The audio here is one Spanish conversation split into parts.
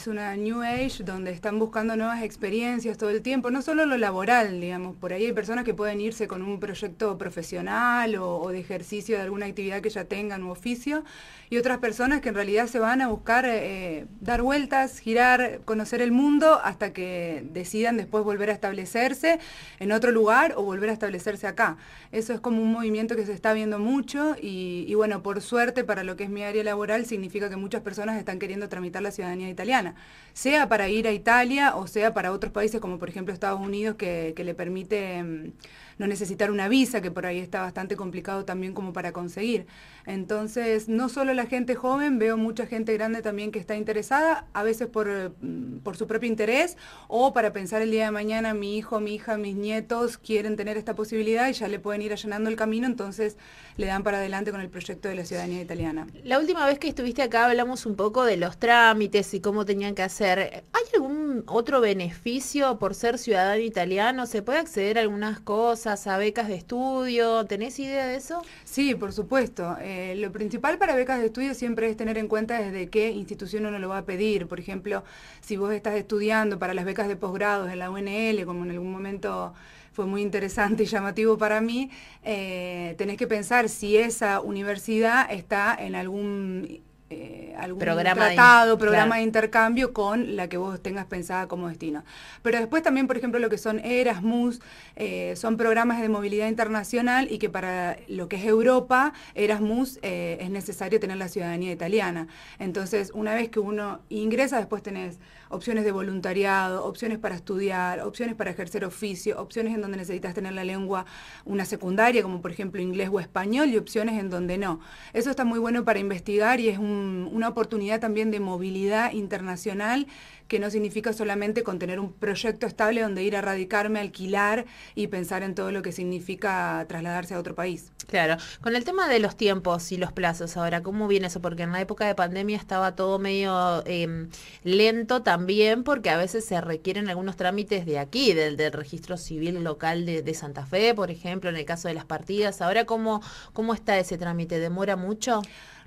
es una new age donde están buscando nuevas experiencias todo el tiempo, no solo lo laboral, digamos, por ahí hay personas que pueden irse con un proyecto profesional o, de ejercicio de alguna actividad que ya tengan u oficio, y otras personas que en realidad se van a buscar eh, dar vueltas, girar, conocer el mundo hasta que decidan después volver a establecerse en otro lugar o volver a establecerse acá. Eso es como un movimiento que se está viendo mucho y bueno, por suerte para lo que es mi área laboral significa que muchas personas están queriendo tramitar la ciudadanía italiana sea para ir a Italia o sea para otros países como por ejemplo Estados Unidos que, que le permite... Mm, no necesitar una visa, que por ahí está bastante complicado también como para conseguir. Entonces, no solo la gente joven, veo mucha gente grande también que está interesada, a veces por, eh, mm, por su propio interés o para pensar el día de mañana, mi hijo, mi hija, mis nietos quieren tener esta posibilidad y ya le pueden ir allanando el camino, entonces le dan para adelante con el proyecto de la ciudadanía italiana. La última vez que estuviste acá hablamos un poco de los trámites y cómo tenían que hacer. ¿Hay algún otro beneficio por ser ciudadano italiano? ¿Se puede acceder a algunas cosas? a becas de estudio. ¿Tenés idea de eso? Sí, por supuesto. Eh, lo principal para becas de estudio siempre es tener en cuenta desde qué institución uno lo va a pedir. Por ejemplo, si vos estás estudiando para las becas de posgrado en la UNL, como en algún momento fue muy interesante y llamativo para mí, eh, tenés que pensar si esa universidad está en algún algún tratado, programa de intercambio con la que vos tengas pensada como destino. Pero después también, por ejemplo, lo que son Erasmus, eh, son programas de movilidad internacional y que para lo que es Europa, Erasmus eh, es necesario tener la ciudadanía italiana. Entonces, una vez que uno ingresa, después tenés opciones de voluntariado, opciones para estudiar, opciones para ejercer oficio, opciones en donde necesitas tener la lengua, una secundaria, como por ejemplo inglés o español, y opciones en donde no. Eso está muy bueno para investigar y es un, una oportunidad también de movilidad internacional que no significa solamente con tener un proyecto estable donde ir a radicarme, alquilar y pensar en todo lo que significa trasladarse a otro país. Claro, con el tema de los tiempos y los plazos ahora, ¿cómo viene eso? Porque en la época de pandemia estaba todo medio em, lento también porque a veces se requieren algunos trámites de aquí, del, registro civil local de, de, Santa Fe, por ejemplo, en el caso de las partidas. Ahora, ¿cómo, cómo está ese trámite? ¿Demora mucho?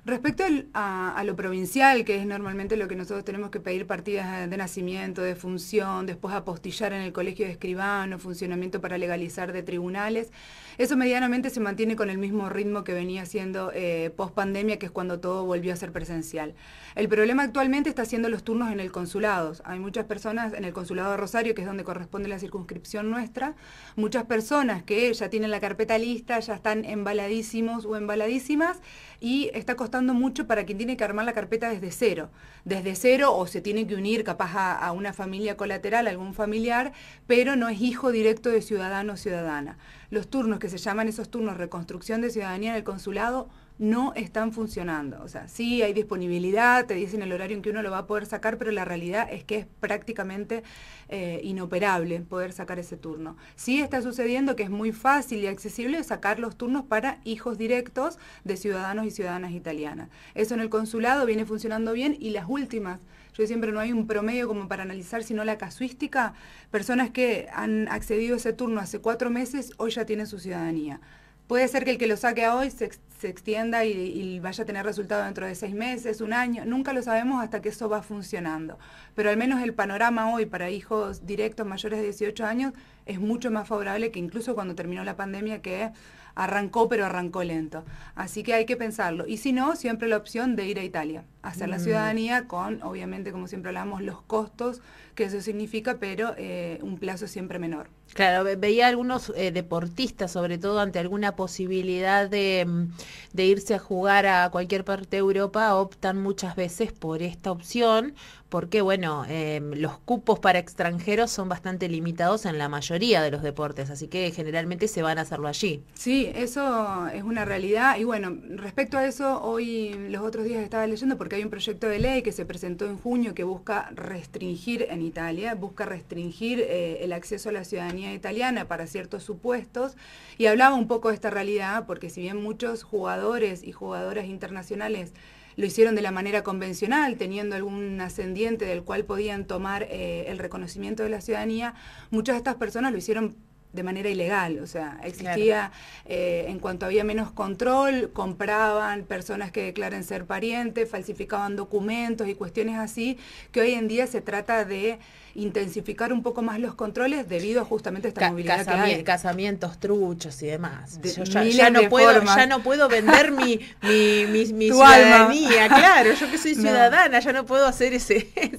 Respecto a, lo provincial, que es normalmente lo que nosotros tenemos que pedir partidas de nacimiento, de función, después apostillar en el colegio de escribano, funcionamiento para legalizar de tribunales, eso medianamente se mantiene con el mismo ritmo que venía siendo eh, post pandemia, que es cuando todo volvió a ser presencial. El problema actualmente está siendo los turnos en el consulado. Hay muchas personas en el consulado de Rosario, que es donde corresponde la circunscripción nuestra, muchas personas que ya tienen la carpeta lista, ya están embaladísimos o embaladísimas y está costando mucho para quien tiene que armar la carpeta desde cero. Desde cero o se tiene que unir capaz a, a una familia colateral, algún familiar, pero no es hijo directo de ciudadano o ciudadana los turnos que se llaman esos turnos reconstrucción de ciudadanía en el consulado no están funcionando. O sea, sí hay disponibilidad, te dicen el horario en que uno lo va a poder sacar, pero la realidad es que es prácticamente eh, inoperable poder sacar ese turno. Sí está sucediendo que es muy fácil y accesible sacar los turnos para hijos directos de ciudadanos y ciudadanas italianas. Eso en el consulado viene funcionando bien y las últimas yo siempre no hay un promedio como para analizar, sino la casuística. Personas que han accedido a ese turno hace cuatro meses, hoy ya tiene su ciudadanía. Puede ser que el que lo saque hoy se, extienda y, vaya a tener resultado dentro de seis meses, un año, nunca lo sabemos hasta que eso va funcionando. Pero al menos el panorama hoy para hijos directos mayores de 18 años es mucho más favorable que incluso cuando terminó la pandemia que arrancó pero arrancó lento. Así que hay que pensarlo. Y si no, siempre la opción de ir a Italia, hacer la mm. ciudadanía con, obviamente, como siempre hablamos, los costos que eso significa, pero eh, un plazo siempre menor. Claro, veía algunos eh, deportistas, sobre todo ante alguna posibilidad de, mm, de, irse a jugar a cualquier parte de Europa, optan muchas veces por esta opción, porque bueno, eh, los cupos para extranjeros son bastante limitados en la mayoría de los deportes, así que generalmente se van a hacerlo allí. Sí, eso es una realidad y bueno, respecto a eso, hoy los otros días estaba leyendo porque hay un proyecto de ley que se presentó en junio que busca restringir en Italia, busca restringir eh, el acceso a la ciudadanía italiana para ciertos supuestos y hablaba un poco de esta realidad porque si bien muchos jugadores y jugadoras internacionales lo hicieron de la manera convencional, teniendo algún ascendiente del cual podían tomar eh, el reconocimiento de la ciudadanía, muchas de estas personas lo hicieron de manera ilegal, o sea, existía, eh, en cuanto había menos control, compraban personas que Declaran ser parientes, falsificaban documentos y cuestiones así, que hoy en día se trata de intensificar un poco más los controles debido a justamente esta movilidad que Casamientos truchos y demás. ya, no puedo, ya no puedo vender mi, mi, ciudadanía, claro, yo que soy ciudadana, ya no puedo hacer ese,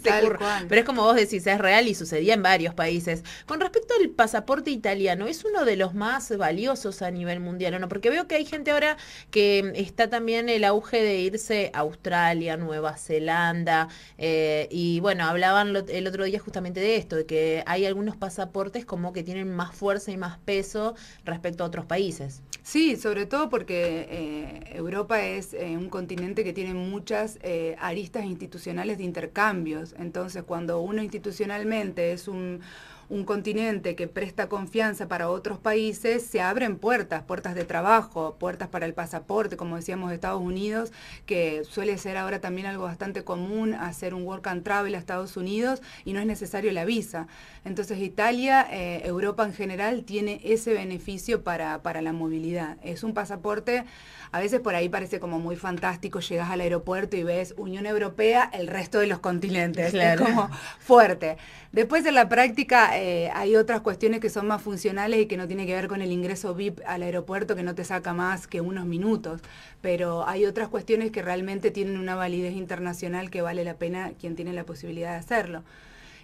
Pero es como vos decís, es real y sucedía en varios países. Con respecto al pasaporte italiano, no es uno de los más valiosos a nivel mundial, ¿no? Porque veo que hay gente ahora que mm, está también el auge de irse a Australia, Nueva Zelanda, eh, y bueno, hablaban el otro día justamente de esto, de que hay algunos pasaportes como que tienen más fuerza y más peso respecto a otros países. Sí, sobre todo porque eh, Europa es eh, un continente que tiene muchas aristas institucionales de intercambios, entonces cuando uno institucionalmente es un un continente que presta confianza para otros países, se abren puertas, puertas de trabajo, puertas para el pasaporte, como decíamos, de Estados Unidos, que suele ser ahora también algo bastante común hacer un work and travel a Estados Unidos y no es necesario la visa. Entonces Italia, eh, Europa en general, tiene ese beneficio para, para la movilidad. Es un pasaporte, a veces por ahí parece como muy fantástico, llegas al aeropuerto y ves Unión Europea, el resto de los continentes. Es como fuerte. Después en la práctica eh, hay otras cuestiones que son más funcionales y que no tiene que ver con el ingreso VIP al aeropuerto que no te saca más que unos minutos, pero hay otras cuestiones que realmente tienen una validez internacional que vale la pena quien tiene la posibilidad de hacerlo.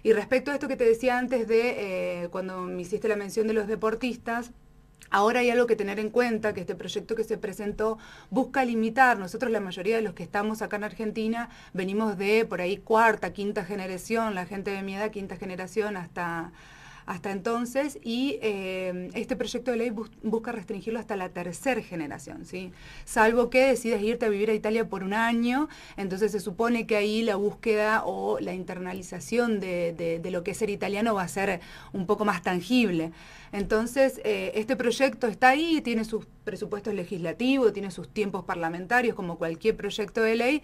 Y respecto a esto que te decía antes de eh, cuando me hiciste la mención de los deportistas, Ahora hay algo que tener en cuenta, que este proyecto que se presentó busca limitar. Nosotros la mayoría de los que estamos acá en Argentina venimos de por ahí cuarta, quinta generación, la gente de mi edad, quinta generación hasta hasta entonces y eh, este proyecto de ley busca restringirlo hasta la tercera generación, ¿sí? Salvo que decidas irte a vivir a Italia por un año, entonces se supone que ahí la búsqueda o la internalización de, lo que es ser italiano va a ser un poco más tangible. Entonces, eh, este proyecto está ahí, tiene sus presupuestos legislativos, tiene sus tiempos parlamentarios, como cualquier proyecto de ley,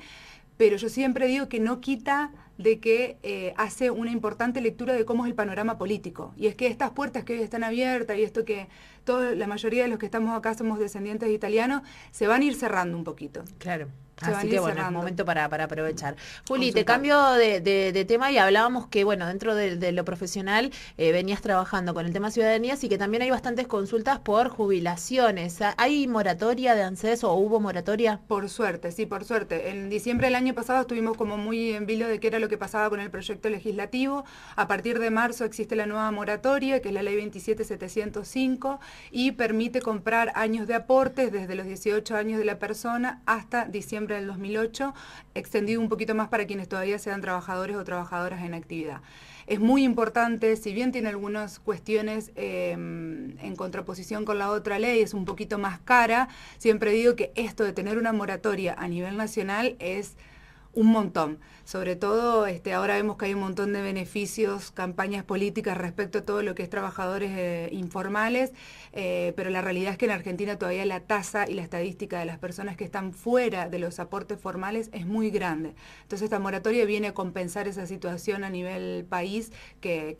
pero yo siempre digo que no quita de que eh, hace una importante lectura de cómo es el panorama político. Y es que estas puertas que hoy están abiertas y esto que la mayoría de los que estamos acá somos descendientes de italianos, se van a ir cerrando un poquito. Claro. Así que bueno, es momento para, para aprovechar. Juli, te cambio de, tema y hablábamos que, bueno, dentro de, lo profesional eh, venías trabajando con el tema ciudadanía, así que también hay bastantes consultas por jubilaciones. ¿Hay moratoria de ANSES o hubo moratoria? Por suerte, sí, por suerte. En diciembre del año pasado estuvimos como muy en vilo de qué era lo que pasaba con el proyecto legislativo. A partir de marzo existe la nueva moratoria, que es la ley 27705, y permite comprar años de aportes desde los 18 años de la persona hasta diciembre del 2008, extendido un poquito más para quienes todavía sean trabajadores o trabajadoras en actividad. Es muy importante, si bien tiene algunas cuestiones em, en contraposición con la otra ley, es un poquito más cara, siempre digo que esto de tener una moratoria a nivel nacional es un montón. Sobre todo, este, ahora vemos que hay un montón de beneficios, campañas políticas respecto a todo lo que es trabajadores eh, informales, eh, pero la realidad es que en Argentina todavía la tasa y la estadística de las personas que están fuera de los aportes formales es muy grande. Entonces, esta moratoria viene a compensar esa situación a nivel país que,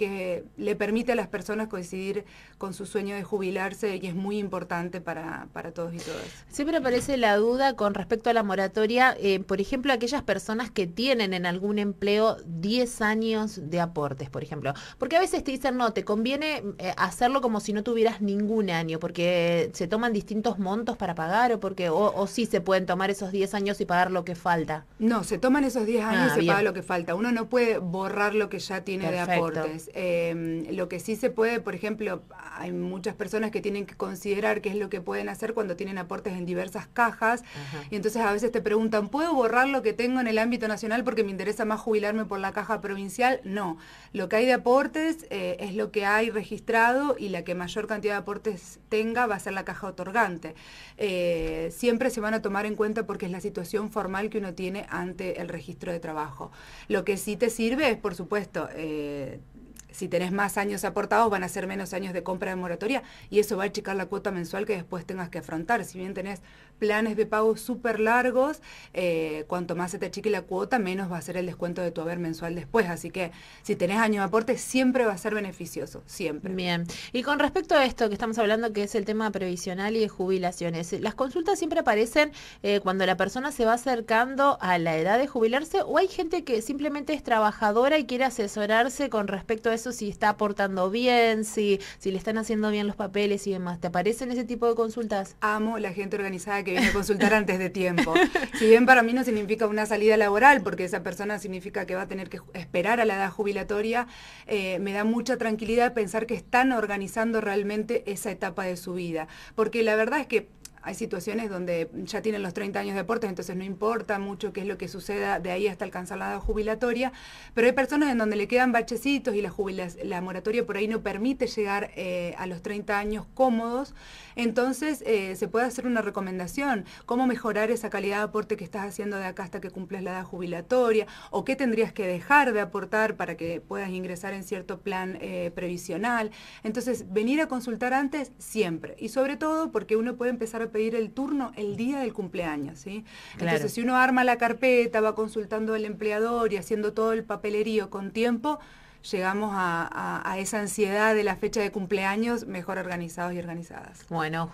le permite a las personas coincidir con su sueño de jubilarse y es muy importante para, todos y todas. Siempre aparece la duda con respecto a la moratoria, eh, por ejemplo, aquellas personas que tienen en algún empleo 10 años de aportes, por ejemplo. Porque a veces te dicen, no, te conviene eh, hacerlo como si no tuvieras ningún año, porque se toman distintos montos para pagar o porque, o, sí se pueden tomar esos 10 años y pagar lo que falta. No, se toman esos 10 ah, años y se paga lo que falta. Uno no puede borrar lo que ya tiene de aportes. Em, lo que sí se puede, por ejemplo, hay muchas personas que tienen que considerar qué es lo que pueden hacer cuando tienen aportes en diversas cajas. Y entonces a veces te preguntan, ¿puedo borrar lo que tengo en el ámbito nacional porque me interesa más jubilarme por la caja provincial, no. Lo que hay de aportes eh, es lo que hay registrado y la que mayor cantidad de aportes tenga va a ser la caja otorgante. Eh, siempre se van a tomar en cuenta porque es la situación formal que uno tiene ante el registro de trabajo. Lo que sí te sirve es, por supuesto, eh, si tenés más años aportados, van a ser menos años de compra de moratoria y eso va a achicar la cuota mensual que después tengas que afrontar. Si bien tenés planes de pago súper largos, eh, cuanto más se te achique la cuota, menos va a ser el descuento de tu haber mensual después. Así que si tenés año de aporte, siempre va a ser beneficioso, siempre. Bien. Y con respecto a esto que estamos hablando, que es el tema previsional y de jubilaciones, las consultas siempre aparecen eh, cuando la persona se va acercando a la edad de jubilarse o hay gente que simplemente es trabajadora y quiere asesorarse con respecto a eso, si está aportando bien, si, si le están haciendo bien los papeles y demás. ¿Te aparecen ese tipo de consultas? Amo la gente organizada que que viene a consultar antes de tiempo. Si bien para mí no significa una salida laboral, porque esa persona significa que va a tener que esperar a la edad jubilatoria, eh, me da mucha tranquilidad pensar que están organizando realmente esa etapa de su vida. Porque la verdad es que hay situaciones donde ya tienen los 30 años de aportes, entonces no importa mucho qué es lo que suceda de ahí hasta alcanzar la edad jubilatoria, pero hay personas en donde le quedan bachecitos y la, la moratoria por ahí no permite llegar eh, a los 30 años cómodos, entonces eh, se puede hacer una recomendación, cómo mejorar esa calidad de aporte que estás haciendo de acá hasta que cumples la edad jubilatoria, o qué tendrías que dejar de aportar para que puedas ingresar en cierto plan eh, previsional. Entonces, venir a consultar antes siempre, y sobre todo porque uno puede empezar a el turno el día del cumpleaños. ¿sí? Entonces, si uno arma la carpeta, va consultando al empleador y haciendo todo el papelerío con tiempo, llegamos a, esa ansiedad de la fecha de cumpleaños mejor organizados y organizadas. Bueno,